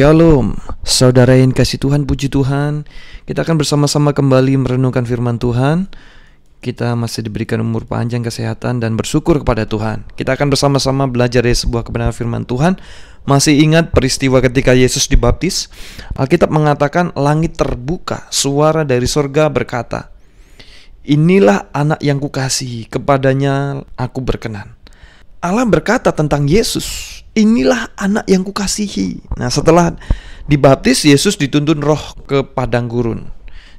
Shalom, saudara yang kasih Tuhan, puji Tuhan. Kita akan bersama-sama kembali merenungkan firman Tuhan. Kita masih diberikan umur panjang, kesehatan, dan bersyukur kepada Tuhan. Kita akan bersama-sama belajar dari sebuah kebenaran firman Tuhan. Masih ingat peristiwa ketika Yesus dibaptis? Alkitab mengatakan langit terbuka, suara dari sorga berkata, Inilah anak yang kukasihi, kepadanya aku berkenan. Allah berkata tentang Yesus, inilah anak yang kukasihi. Nah, setelah dibaptis Yesus dituntun roh ke padang gurun.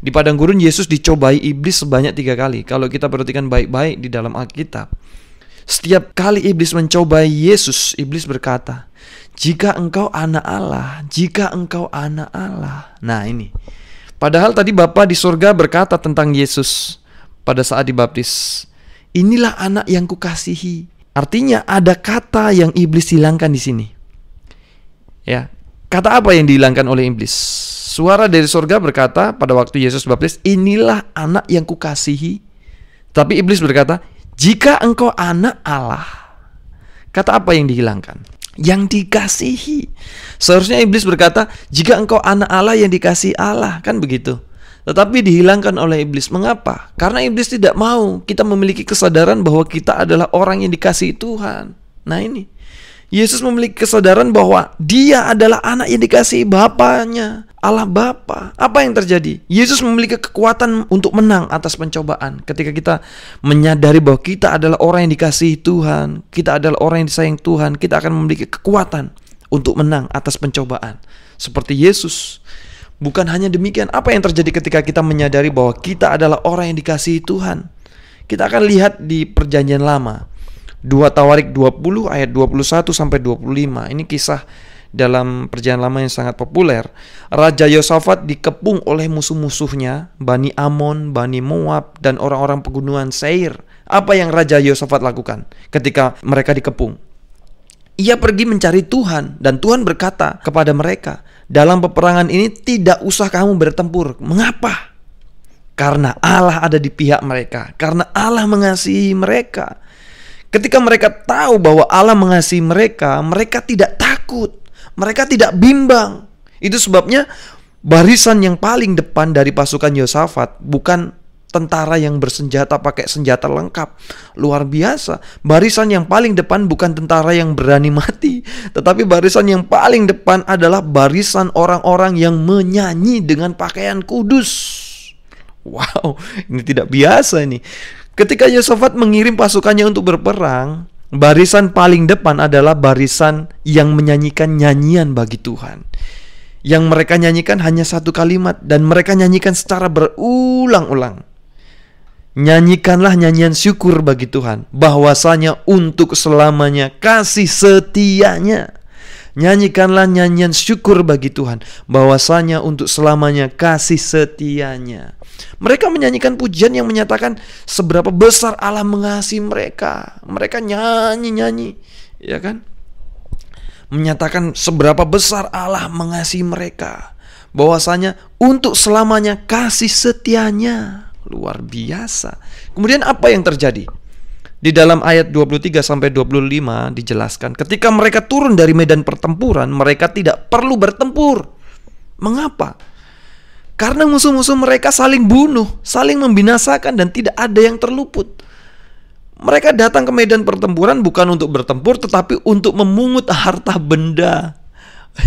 Di padang gurun Yesus dicobai iblis sebanyak tiga kali. Kalau kita perhatikan baik-baik di dalam Alkitab, setiap kali iblis mencobai Yesus, iblis berkata, "Jika engkau anak Allah, jika engkau anak Allah." Nah, ini. Padahal tadi Bapa di surga berkata tentang Yesus pada saat dibaptis, "Inilah anak yang kukasihi." Artinya ada kata yang iblis hilangkan di sini. Ya. Kata apa yang dihilangkan oleh iblis? Suara dari surga berkata pada waktu Yesus baptis, "Inilah anak yang kukasihi." Tapi iblis berkata, "Jika engkau anak Allah." Kata apa yang dihilangkan? Yang dikasihi. Seharusnya iblis berkata, "Jika engkau anak Allah yang dikasihi Allah." Kan begitu tetapi dihilangkan oleh iblis. Mengapa? Karena iblis tidak mau kita memiliki kesadaran bahwa kita adalah orang yang dikasihi Tuhan. Nah, ini Yesus memiliki kesadaran bahwa dia adalah anak yang dikasihi Bapaknya, Allah Bapa. Apa yang terjadi? Yesus memiliki kekuatan untuk menang atas pencobaan. Ketika kita menyadari bahwa kita adalah orang yang dikasihi Tuhan, kita adalah orang yang disayang Tuhan, kita akan memiliki kekuatan untuk menang atas pencobaan. Seperti Yesus Bukan hanya demikian, apa yang terjadi ketika kita menyadari bahwa kita adalah orang yang dikasihi Tuhan? Kita akan lihat di perjanjian lama. 2 Tawarik 20 ayat 21 sampai 25. Ini kisah dalam perjanjian lama yang sangat populer. Raja Yosafat dikepung oleh musuh-musuhnya, Bani Amon, Bani Moab, dan orang-orang pegunungan Seir. Apa yang Raja Yosafat lakukan ketika mereka dikepung? Ia pergi mencari Tuhan dan Tuhan berkata kepada mereka, dalam peperangan ini tidak usah kamu bertempur. Mengapa? Karena Allah ada di pihak mereka, karena Allah mengasihi mereka. Ketika mereka tahu bahwa Allah mengasihi mereka, mereka tidak takut, mereka tidak bimbang. Itu sebabnya barisan yang paling depan dari pasukan Yosafat bukan tentara yang bersenjata pakai senjata lengkap. Luar biasa. Barisan yang paling depan bukan tentara yang berani mati, tetapi barisan yang paling depan adalah barisan orang-orang yang menyanyi dengan pakaian kudus. Wow, ini tidak biasa ini. Ketika Yosafat mengirim pasukannya untuk berperang, barisan paling depan adalah barisan yang menyanyikan nyanyian bagi Tuhan yang mereka nyanyikan hanya satu kalimat dan mereka nyanyikan secara berulang-ulang. Nyanyikanlah nyanyian syukur bagi Tuhan bahwasanya untuk selamanya kasih setianya. Nyanyikanlah nyanyian syukur bagi Tuhan bahwasanya untuk selamanya kasih setianya. Mereka menyanyikan pujian yang menyatakan seberapa besar Allah mengasihi mereka. Mereka nyanyi-nyanyi, ya kan? Menyatakan seberapa besar Allah mengasihi mereka. Bahwasanya untuk selamanya kasih setianya. Luar biasa. Kemudian apa yang terjadi? Di dalam ayat 23 sampai 25 dijelaskan, ketika mereka turun dari medan pertempuran, mereka tidak perlu bertempur. Mengapa? Karena musuh-musuh mereka saling bunuh, saling membinasakan dan tidak ada yang terluput. Mereka datang ke medan pertempuran bukan untuk bertempur tetapi untuk memungut harta benda.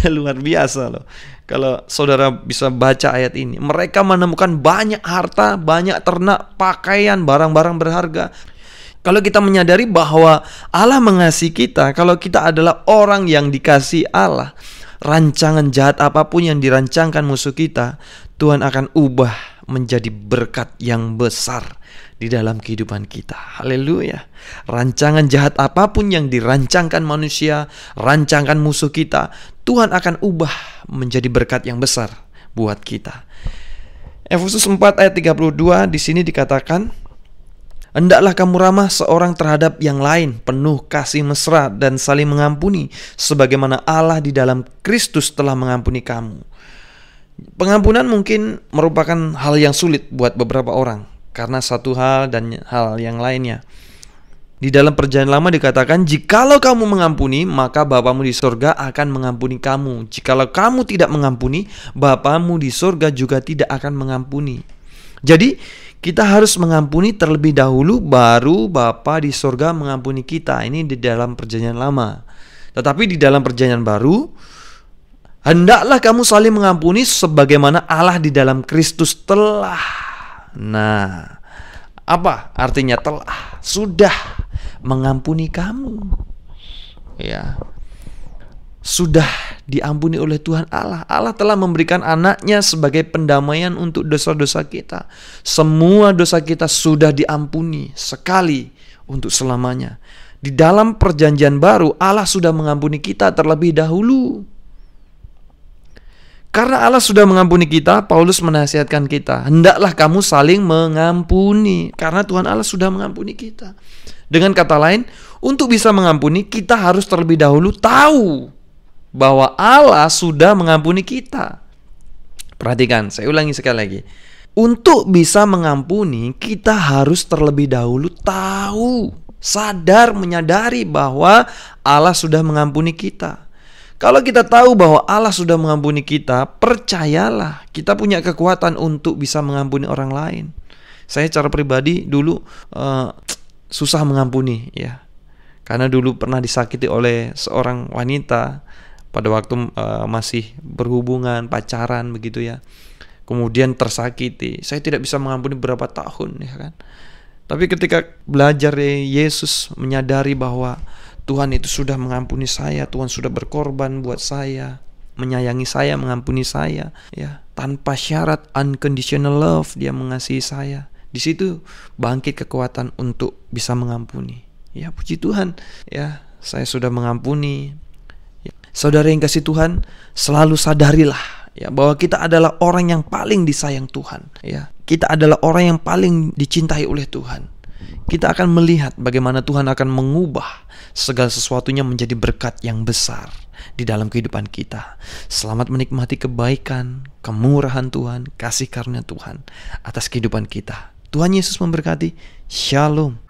Luar biasa loh. Kalau saudara bisa baca ayat ini, mereka menemukan banyak harta, banyak ternak, pakaian, barang-barang berharga. Kalau kita menyadari bahwa Allah mengasihi kita, kalau kita adalah orang yang dikasih Allah, rancangan jahat apapun yang dirancangkan musuh kita, Tuhan akan ubah menjadi berkat yang besar di dalam kehidupan kita. Haleluya. Rancangan jahat apapun yang dirancangkan manusia, rancangan musuh kita, Tuhan akan ubah menjadi berkat yang besar buat kita. Efesus 4 ayat 32 di sini dikatakan, Hendaklah kamu ramah seorang terhadap yang lain, penuh kasih mesra dan saling mengampuni, sebagaimana Allah di dalam Kristus telah mengampuni kamu. Pengampunan mungkin merupakan hal yang sulit buat beberapa orang, karena satu hal dan hal yang lainnya. Di dalam perjanjian lama dikatakan, jikalau kamu mengampuni, maka Bapamu di sorga akan mengampuni kamu. Jikalau kamu tidak mengampuni, Bapamu di sorga juga tidak akan mengampuni. Jadi, kita harus mengampuni terlebih dahulu, baru Bapa di sorga mengampuni kita. Ini di dalam perjanjian lama. Tetapi di dalam perjanjian baru, hendaklah kamu saling mengampuni sebagaimana Allah di dalam Kristus telah. Nah, apa artinya telah? Sudah mengampuni kamu. Ya. Sudah diampuni oleh Tuhan Allah. Allah telah memberikan anaknya sebagai pendamaian untuk dosa-dosa kita. Semua dosa kita sudah diampuni sekali untuk selamanya. Di dalam perjanjian baru Allah sudah mengampuni kita terlebih dahulu. Karena Allah sudah mengampuni kita, Paulus menasihatkan kita, hendaklah kamu saling mengampuni karena Tuhan Allah sudah mengampuni kita. Dengan kata lain, untuk bisa mengampuni, kita harus terlebih dahulu tahu bahwa Allah sudah mengampuni kita. Perhatikan, saya ulangi sekali lagi. Untuk bisa mengampuni, kita harus terlebih dahulu tahu, sadar, menyadari bahwa Allah sudah mengampuni kita. Kalau kita tahu bahwa Allah sudah mengampuni kita, percayalah kita punya kekuatan untuk bisa mengampuni orang lain. Saya cara pribadi dulu uh, susah mengampuni ya karena dulu pernah disakiti oleh seorang wanita pada waktu uh, masih berhubungan pacaran begitu ya kemudian tersakiti saya tidak bisa mengampuni berapa tahun ya kan tapi ketika belajar Yesus menyadari bahwa Tuhan itu sudah mengampuni saya Tuhan sudah berkorban buat saya menyayangi saya mengampuni saya ya tanpa syarat unconditional love dia mengasihi saya di situ bangkit kekuatan untuk bisa mengampuni. Ya puji Tuhan, ya saya sudah mengampuni. Ya, saudara yang kasih Tuhan, selalu sadarilah ya bahwa kita adalah orang yang paling disayang Tuhan. Ya, kita adalah orang yang paling dicintai oleh Tuhan. Kita akan melihat bagaimana Tuhan akan mengubah segala sesuatunya menjadi berkat yang besar di dalam kehidupan kita. Selamat menikmati kebaikan, kemurahan Tuhan, kasih karunia Tuhan atas kehidupan kita. Tuhan Yesus memberkati. Shalom.